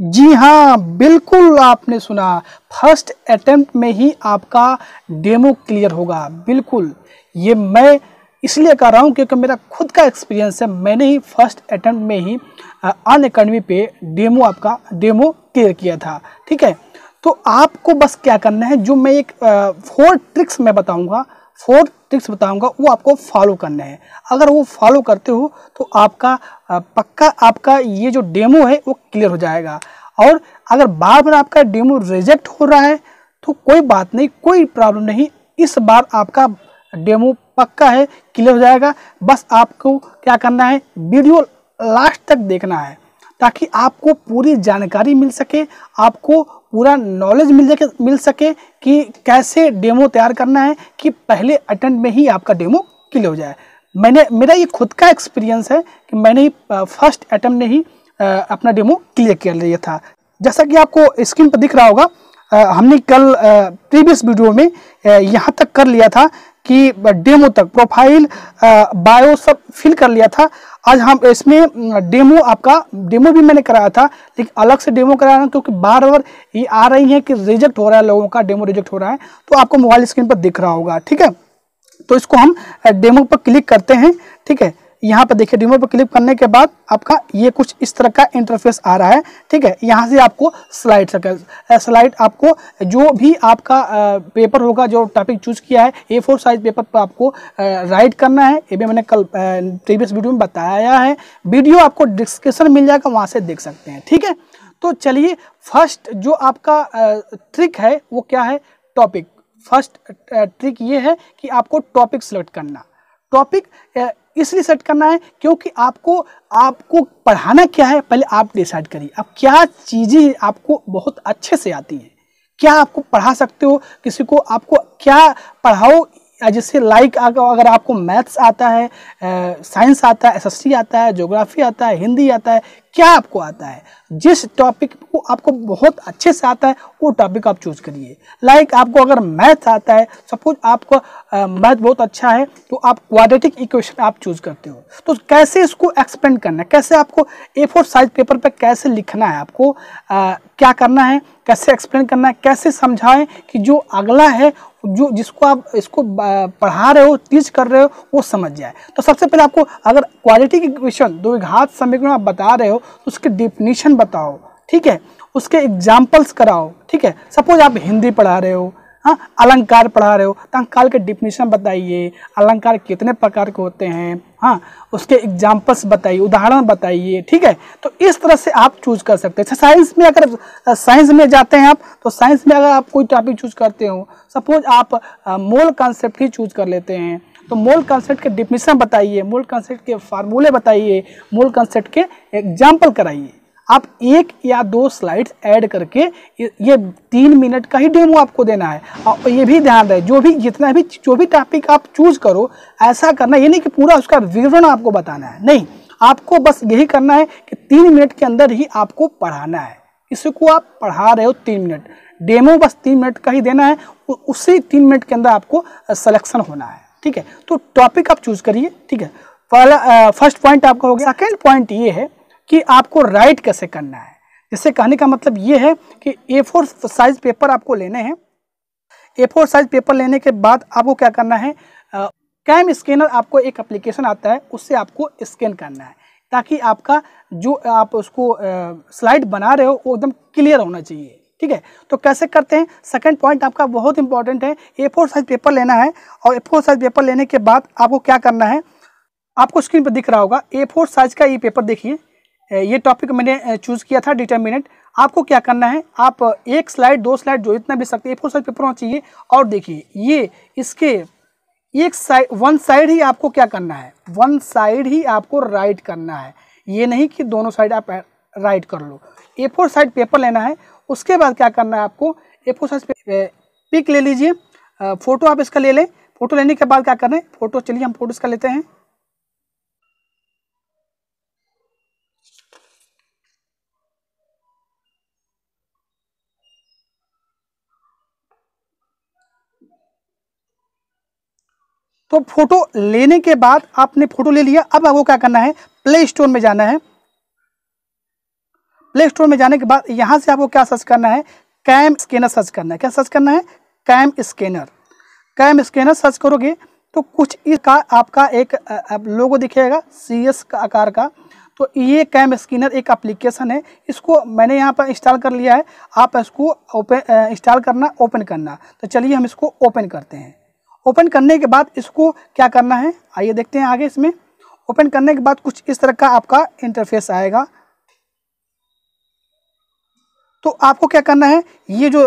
जी हाँ बिल्कुल आपने सुना फर्स्ट अटेम्प्ट में ही आपका डेमो क्लियर होगा बिल्कुल ये मैं इसलिए कह रहा हूँ क्योंकि मेरा खुद का एक्सपीरियंस है मैंने ही फर्स्ट अटेम्प्ट में ही अन अकेडमी पे डेमो आपका डेमो क्लियर किया था ठीक है तो आपको बस क्या करना है जो मैं एक फोर ट्रिक्स मैं बताऊँगा फोर ट्रिक्स बताऊंगा वो आपको फॉलो करने हैं अगर वो फॉलो करते हो तो आपका पक्का आपका ये जो डेमो है वो क्लियर हो जाएगा और अगर बार बार आपका डेमो रिजेक्ट हो रहा है तो कोई बात नहीं कोई प्रॉब्लम नहीं इस बार आपका डेमो पक्का है क्लियर हो जाएगा बस आपको क्या करना है वीडियो लास्ट तक देखना है ताकि आपको पूरी जानकारी मिल सके आपको पूरा नॉलेज मिल सके मिल सके कि कैसे डेमो तैयार करना है कि पहले अटेंड में ही आपका डेमो क्लियर हो जाए मैंने मेरा ये खुद का एक्सपीरियंस है कि मैंने ही फर्स्ट अटैम्प ही अपना डेमो क्लियर कर लिया था जैसा कि आपको स्क्रीन पर दिख रहा होगा हमने कल प्रीवियस वीडियो में यहाँ तक कर लिया था कि डेमो तक प्रोफाइल बायो सब फिल कर लिया था आज हम इसमें डेमो आपका डेमो भी मैंने कराया था लेकिन अलग से डेमो कराया था क्योंकि बार बार ये आ रही है कि रिजेक्ट हो रहा है लोगों का डेमो रिजेक्ट हो रहा है तो आपको मोबाइल स्क्रीन पर दिख रहा होगा ठीक है तो इसको हम डेमो पर क्लिक करते हैं ठीक है यहाँ पर देखिए डिमो पर क्लिक करने के बाद आपका ये कुछ इस तरह का इंटरफेस आ रहा है ठीक है यहाँ से आपको स्लाइड स्लाइड आपको जो भी आपका पेपर होगा जो टॉपिक चूज किया है ए फोर साइज पेपर पर आपको राइट करना है ये भी मैंने कल प्रीवियस वीडियो में बताया है वीडियो आपको डिस्क्रिप्शन मिल जाएगा वहाँ से देख सकते हैं ठीक है तो चलिए फर्स्ट जो आपका ट्रिक है वो क्या है टॉपिक फर्स्ट ट्रिक ये है कि आपको टॉपिक सेलेक्ट करना टॉपिक इसलिए सेट करना है क्योंकि आपको आपको पढ़ाना क्या है पहले आप डिसाइड करिए अब क्या चीज़ें आपको बहुत अच्छे से आती हैं क्या आपको पढ़ा सकते हो किसी को आपको क्या पढ़ाओ जैसे लाइक अगर आपको मैथ्स आता है साइंस आता है एसएससी आता है ज्योग्राफी आता है हिंदी आता है क्या आपको आता है जिस टॉपिक को आपको बहुत अच्छे से आता है वो टॉपिक आप चूज करिए लाइक आपको अगर मैथ आता है सपोज आपको मैथ बहुत अच्छा है तो आप क्वाड्रेटिक इक्वेशन आप चूज करते हो तो कैसे इसको एक्सपेंड करना है कैसे आपको ए फोर साइज पेपर पर कैसे लिखना है आपको आ, क्या करना है कैसे एक्सप्लेन करना है कैसे समझाएं कि जो अगला है जो जिसको आप इसको पढ़ा रहे हो टीच कर रहे हो वो समझ जाए तो सबसे पहले आपको अगर क्वालिटी की क्वेश्चन दो घात समीकरण आप बता रहे हो उसके तो डिफिनीशन बताओ ठीक है उसके एग्जाम्पल्स कराओ ठीक है सपोज आप हिंदी पढ़ा रहे हो हाँ अलंकार पढ़ा रहे हो तो अलंकार के डिफिनीशन बताइए अलंकार कितने प्रकार के होते हैं हाँ उसके एग्जाम्पल्स बताइए उदाहरण बताइए ठीक है तो इस तरह से आप चूज कर सकते हैं साइंस में अगर साइंस में जाते हैं आप तो साइंस में अगर आप कोई टॉपिक चूज करते हो सपोज आप मोल कॉन्सेप्ट ही चूज कर लेते हैं तो मोल कंसेप्ट के डिफिनेशन बताइए मोल कंसेप्ट के फार्मूले बताइए मोल कंसेप्ट के एग्जाम्पल कराइए आप एक या दो स्लाइड्स ऐड करके ये तीन मिनट का ही डेमो आपको देना है और ये भी ध्यान रहे जो भी जितना भी जो भी टॉपिक आप चूज करो ऐसा करना ये नहीं कि पूरा उसका विवरण आपको बताना है नहीं आपको बस यही करना है कि तीन मिनट के अंदर ही आपको पढ़ाना है इसी को आप पढ़ा रहे हो तीन मिनट डेमो बस तीन मिनट का ही देना है उसी तीन मिनट के अंदर आपको सलेक्शन होना है ठीक है तो टॉपिक आप चूज करिए ठीक है पहला फर्स्ट पॉइंट आपका हो गया सेकेंड पॉइंट ये है कि आपको राइट कैसे करना है इससे कहने का मतलब ये है कि ए फोर साइज पेपर आपको लेने हैं ए फोर साइज पेपर लेने के बाद आपको क्या करना है कैम स्कैनर आपको एक एप्लीकेशन आता है उससे आपको स्कैन करना है ताकि आपका जो आप उसको स्लाइड बना रहे हो वो एकदम क्लियर होना चाहिए ठीक है तो कैसे करते हैं सेकंड पॉइंट आपका बहुत इंपॉर्टेंट है ए फोर साइज पेपर लेना है और ए फोर साइज पेपर लेने के बाद आपको क्या करना है आपको स्क्रीन पर दिख रहा होगा ए फोर साइज का ये पेपर देखिए ये टॉपिक मैंने चूज़ किया था डिटर्मिनेंट आपको क्या करना है आप एक स्लाइड दो स्लाइड जो इतना भी सकते ए फोर साइज पेपर होना चाहिए और देखिए ये इसके एक साइड वन साइड ही आपको क्या करना है वन साइड ही आपको राइट करना है ये नहीं कि दोनों साइड आप राइट कर लो ए फोर साइड पेपर लेना है उसके बाद क्या करना है आपको ए फोर साइज पिक ले लीजिए फोटो आप इसका ले लें फोटो लेने के बाद क्या करना फोटो चलिए हम फोटो इसका लेते हैं तो फोटो लेने के बाद आपने फोटो ले लिया अब आपको क्या करना है प्ले स्टोर में जाना है प्ले स्टोर में जाने के बाद यहाँ से आपको क्या सर्च करना है कैम स्कैनर सर्च करना है क्या सर्च करना है CamScanner CamScanner search करोगे तो कुछ इसका आपका एक आप लोगो दिखेगा सी एस का आकार का तो ये कैम स्कैनर एक एप्लीकेशन है इसको मैंने यहाँ पर इंस्टॉल कर लिया है आप इसको ओपन इंस्टॉल करना ओपन करना तो चलिए हम इसको ओपन करते हैं ओपन करने के बाद इसको क्या करना है आइए देखते हैं आगे इसमें ओपन करने के बाद कुछ इस तरह का आपका इंटरफेस आएगा तो आपको क्या करना है ये जो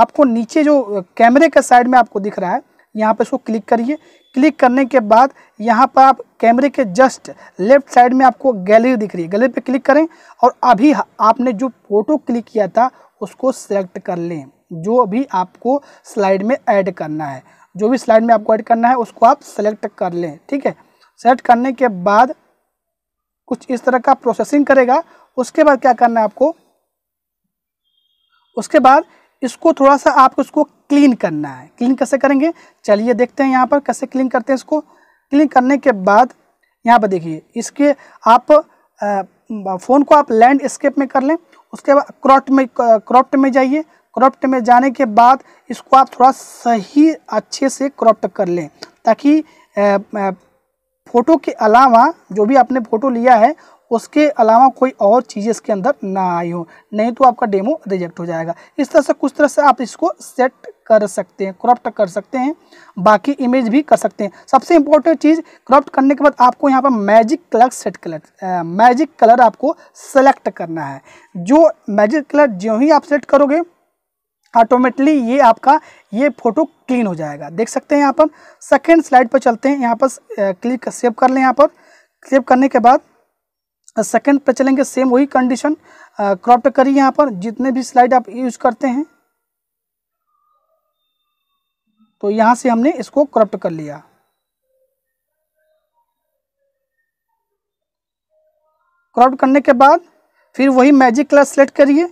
आपको नीचे जो कैमरे के साइड में आपको दिख रहा है यहाँ पर इसको क्लिक करिए क्लिक करने के बाद यहाँ पर आप कैमरे के जस्ट लेफ्ट साइड में आपको गैलरी दिख रही है गैलरी पे क्लिक करें और अभी आपने जो फ़ोटो क्लिक किया था उसको सेलेक्ट कर लें जो अभी आपको स्लाइड में ऐड करना है जो भी स्लाइड में आपको ऐड करना है उसको आप सेलेक्ट कर लें ठीक है सेलेक्ट करने के बाद कुछ इस तरह का प्रोसेसिंग करेगा उसके बाद क्या करना है आपको उसके बाद इसको थोड़ा सा आपको इसको क्लीन करना है क्लीन कैसे करेंगे चलिए देखते हैं यहाँ पर कैसे क्लीन करते हैं इसको क्लीन करने के बाद यहाँ पर देखिए इसके आप फ़ोन को आप लैंड स्केप में कर लें उसके बाद क्रॉप्ट में क्रॉप्ट में जाइए क्रॉप्ट में जाने के बाद इसको आप थोड़ा सही अच्छे से क्रॉप्ट कर लें ताकि फ़ोटो के अलावा जो भी आपने फ़ोटो लिया है उसके अलावा कोई और चीज़ इसके अंदर ना आई हो नहीं तो आपका डेमो रिजेक्ट हो जाएगा इस तरह से कुछ तरह से आप इसको सेट कर सकते हैं क्रॉप्ट कर सकते हैं बाकी इमेज भी कर सकते हैं सबसे इंपॉर्टेंट चीज़ क्रॉप्ट करने के बाद आपको यहाँ पर magic colour set colour magic colour आपको सेलेक्ट करना है जो मैजिक कलर जो ही आप सेलेक्ट करोगे ऑटोमेटिकली ये आपका ये फोटो क्लीन हो जाएगा देख सकते हैं यहाँ पर सेकेंड स्लाइड पर चलते हैं यहाँ पर क्लिक सेव कर लें यहाँ पर सेव करने के बाद सेकंड पे चलेंगे सेम वही कंडीशन क्रॉप्ट करिए यहाँ पर जितने भी स्लाइड आप यूज करते हैं तो यहाँ से हमने इसको क्रॉप्ट कर लिया क्रॉप्ट करने के बाद फिर वही मैजिक क्लास सेलेक्ट करिए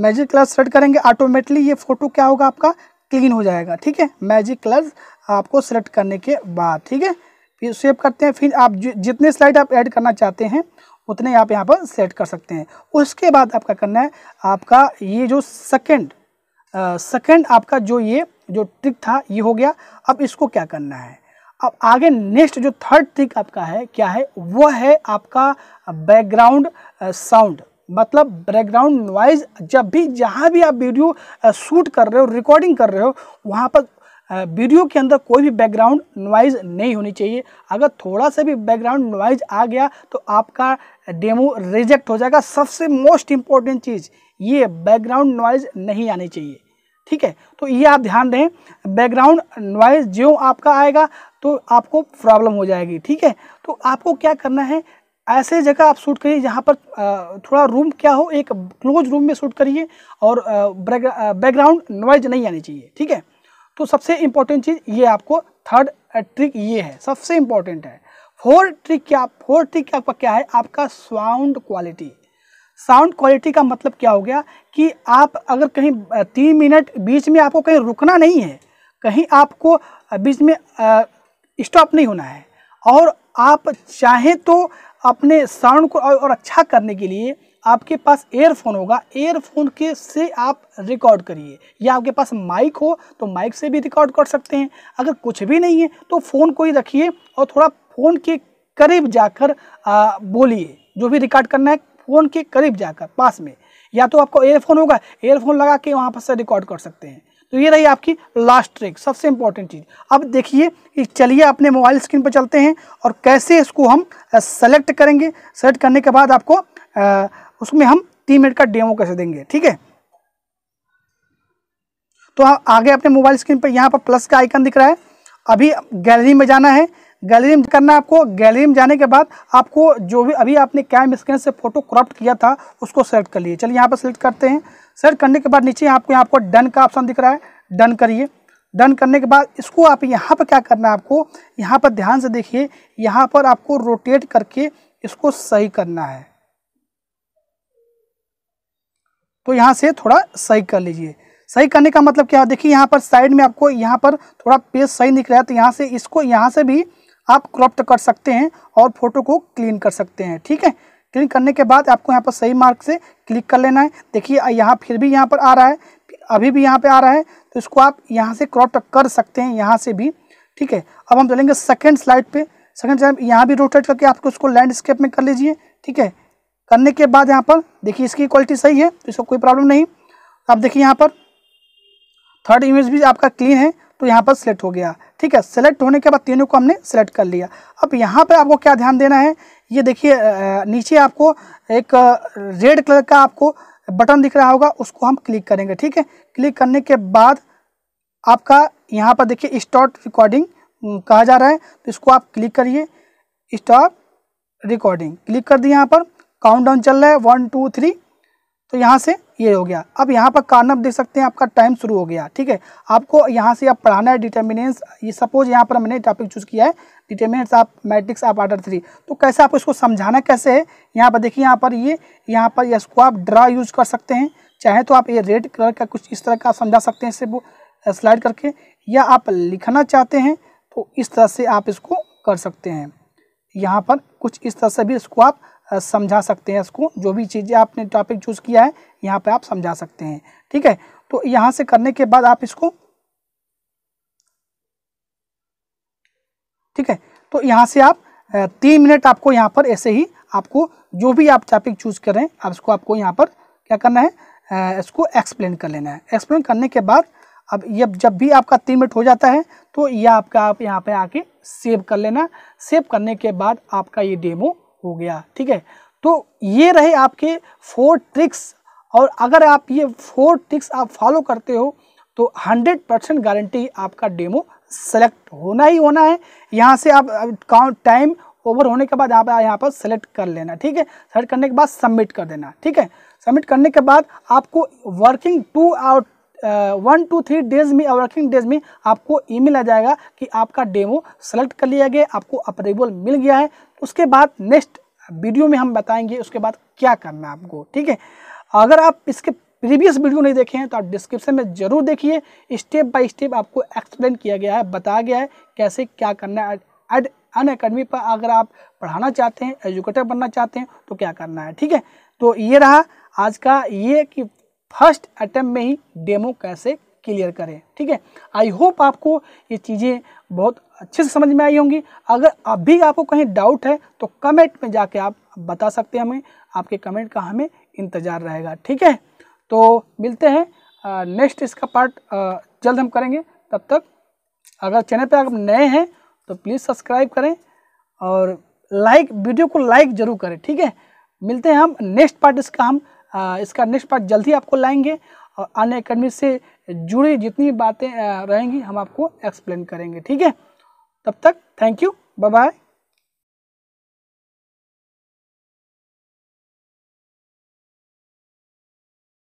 मैजिक क्लास सेलेक्ट करेंगे ऑटोमेटिकली ये फोटो क्या होगा आपका क्लीन हो जाएगा ठीक है मैजिक क्लास आपको सेलेक्ट करने के बाद ठीक है फिर सेव करते हैं फिर आप जितने स्लाइड आप ऐड करना चाहते हैं उतने आप यहाँ पर सेट कर सकते हैं उसके बाद आपका करना है आपका ये जो सेकेंड सेकेंड आपका जो ये जो ट्रिक था ये हो गया अब इसको क्या करना है अब आगे नेक्स्ट जो थर्ड ट्रिक आपका है क्या है वह है आपका बैकग्राउंड साउंड मतलब बैकग्राउंड नॉइज जब भी जहाँ भी आप वीडियो शूट कर रहे हो रिकॉर्डिंग कर रहे हो वहाँ पर वीडियो के अंदर कोई भी बैकग्राउंड नॉइज़ नहीं होनी चाहिए अगर थोड़ा सा भी बैकग्राउंड नॉइज़ आ गया तो आपका डेमो रिजेक्ट हो जाएगा सबसे मोस्ट इम्पॉर्टेंट चीज़ ये बैकग्राउंड नॉइज़ नहीं आनी चाहिए ठीक है तो ये आप ध्यान दें बैकग्राउंड नॉइज़ जो आपका आएगा तो आपको प्रॉब्लम हो जाएगी ठीक है तो आपको क्या करना है ऐसे जगह आप शूट करिए जहाँ पर थोड़ा रूम क्या हो एक क्लोज रूम में शूट करिए और बैकग्राउंड नॉइज नहीं आनी चाहिए ठीक है तो सबसे इम्पोर्टेंट चीज़ ये आपको थर्ड ट्रिक ये है सबसे इम्पोर्टेंट है फोर्थ ट्रिक क्या फोर्थ ट्रिक आपका क्या है आपका साउंड क्वालिटी साउंड क्वालिटी का मतलब क्या हो गया कि आप अगर कहीं तीन मिनट बीच में आपको कहीं रुकना नहीं है कहीं आपको बीच में स्टॉप नहीं होना है और आप चाहें तो अपने साउंड को और अच्छा करने के लिए आपके पास एयरफोन होगा एयरफोन के से आप रिकॉर्ड करिए या आपके पास माइक हो तो माइक से भी रिकॉर्ड कर सकते हैं अगर कुछ भी नहीं है तो फ़ोन को ही रखिए और थोड़ा फ़ोन के करीब जाकर बोलिए जो भी रिकॉर्ड करना है फ़ोन के करीब जाकर पास में या तो आपको एयरफोन होगा एयरफोन लगा के वहाँ पर से रिकॉर्ड कर सकते हैं तो ये रही आपकी लास्ट ट्रिक सबसे इंपॉर्टेंट चीज़ अब देखिए कि चलिए अपने मोबाइल स्क्रीन पर चलते हैं और कैसे इसको हम सेलेक्ट करेंगे सेलेक्ट करने के बाद आपको उसमें हम तीन मिनट का डेमो कैसे देंगे ठीक है तो आगे अपने मोबाइल स्क्रीन पर यहाँ पर प्लस का आइकन दिख रहा है अभी गैलरी में जाना है गैलरी में करना है आपको गैलरी में जाने के बाद आपको जो भी अभी आपने कैम स्क्रीन से फोटो क्रॉप्ट किया था उसको सेलेक्ट कर लिए चलिए यहाँ पर सेलेक्ट करते हैं सेलेक्ट करने के बाद नीचे आपको यहाँ पर डन का ऑप्शन दिख रहा है डन करिए डन करने के बाद इसको आप यहाँ पर क्या करना है आपको यहाँ पर ध्यान से देखिए यहाँ पर आपको रोटेट करके इसको सही करना है तो यहाँ से थोड़ा सही कर लीजिए सही करने का मतलब क्या है देखिए यहाँ पर साइड में आपको यहाँ पर थोड़ा पेज सही निकल रहा है तो यहाँ से इसको यहाँ से भी आप क्रॉप्ट कर सकते हैं और फोटो को क्लीन कर सकते हैं ठीक है क्लीन करने के बाद आपको यहाँ पर सही मार्क से क्लिक कर लेना है देखिए यहाँ फिर भी यहाँ पर आ रहा है अभी भी यहाँ पर आ रहा है तो इसको आप यहाँ से क्रॉप्ट कर सकते हैं यहाँ से भी ठीक है अब हम चलेंगे सेकेंड स्लाइड पर सेकेंड स्लाइड यहाँ भी रोटेट करके आपको उसको लैंडस्केप में कर लीजिए ठीक है करने के बाद यहाँ पर देखिए इसकी क्वालिटी सही है तो इसको कोई प्रॉब्लम नहीं आप देखिए यहाँ पर थर्ड इमेज भी आपका क्लीन है तो यहाँ पर सेलेक्ट हो गया ठीक है सेलेक्ट होने के बाद तीनों को हमने सेलेक्ट कर लिया अब यहाँ पर आपको क्या ध्यान देना है ये देखिए नीचे आपको एक रेड कलर का आपको बटन दिख रहा होगा उसको हम क्लिक करेंगे ठीक है क्लिक करने के बाद आपका यहाँ पर देखिए स्टॉट रिकॉर्डिंग कहा जा रहा है तो इसको आप क्लिक करिए स्टॉप रिकॉर्डिंग क्लिक कर दिए यहाँ पर काउंट डाउन चल रहा है वन टू थ्री तो यहाँ से ये हो गया अब यहाँ पर कारण आप देख सकते हैं आपका टाइम शुरू हो गया ठीक है आपको यहाँ से आप पढ़ाना है डिटर्मिनेंस ये सपोज यहाँ पर मैंने टॉपिक चूज़ किया है डिटर्मिनेंस आप मैट्रिक्स आप आर्डर थ्री तो कैसे आपको इसको समझाना कैसे है यहाँ पर देखिए यहाँ पर ये यहाँ पर इसको आप ड्रा यूज कर सकते हैं चाहे तो आप ये रेड कलर का कुछ इस तरह का समझा सकते हैं इससे स्लाइड करके या आप लिखना चाहते हैं तो इस तरह से आप इसको कर सकते हैं यहाँ पर कुछ इस तरह से भी इसको आप समझा सकते हैं इसको जो भी चीज़ें आपने टॉपिक चूज़ किया है यहाँ पे आप समझा सकते हैं ठीक है तो यहाँ से करने के बाद आप इसको ठीक है तो यहाँ से आप तीन मिनट आपको यहाँ पर ऐसे ही आपको जो भी आप टॉपिक चूज़ करें आप इसको आपको यहाँ पर क्या करना है इसको एक्सप्लेन कर लेना है एक्सप्लेन करने के बाद अब ये जब भी आपका तीन मिनट हो जाता है तो ये आपका आप यहाँ पे आके सेव कर लेना सेव करने के बाद आपका ये डेमो हो गया ठीक है तो ये रहे आपके फोर ट्रिक्स और अगर आप ये फोर ट्रिक्स आप फॉलो करते हो तो 100 परसेंट गारंटी आपका डेमो सेलेक्ट होना ही होना है यहाँ से आप काउंट टाइम ओवर होने के बाद आप यहाँ पर सेलेक्ट कर लेना ठीक है सेलेक्ट करने के बाद सबमिट कर देना ठीक है सबमिट करने के बाद आपको working two hour one two three days में वर्किंग डेज में आपको ईमेल आ जाएगा कि आपका डेमो सेलेक्ट कर लिया गया आपको अप्रेबल मिल गया है उसके बाद नेक्स्ट वीडियो में हम बताएंगे उसके बाद क्या करना है आपको ठीक है अगर आप इसके प्रीवियस वीडियो नहीं देखे हैं तो आप डिस्क्रिप्शन में जरूर देखिए स्टेप बाय स्टेप आपको एक्सप्लेन किया गया है बताया गया है कैसे क्या करना है एड अन अकेडमी पर अगर आप पढ़ाना चाहते हैं एजुकेटर बनना चाहते हैं तो क्या करना है ठीक है तो ये रहा आज का ये कि फर्स्ट अटैम्प में ही डेमो कैसे क्लियर करें ठीक है आई होप आपको ये चीज़ें बहुत अच्छे से समझ में आई होंगी अगर अभी आपको कहीं डाउट है तो कमेंट में जाके आप बता सकते हैं हमें आपके कमेंट का हमें इंतज़ार रहेगा ठीक है तो मिलते हैं नेक्स्ट इसका पार्ट जल्द हम करेंगे तब तक अगर चैनल पर आप नए हैं तो प्लीज़ सब्सक्राइब करें और लाइक वीडियो को लाइक ज़रूर करें ठीक है मिलते हैं हम नेक्स्ट पार्ट इसका हम इसका नेक्स्ट पार्ट जल्द ही आपको लाएंगे और अन्य अकेडमी से जुड़ी जितनी बातें रहेंगी हम आपको एक्सप्लेन करेंगे ठीक है तब तक थैंक यू बाय बाय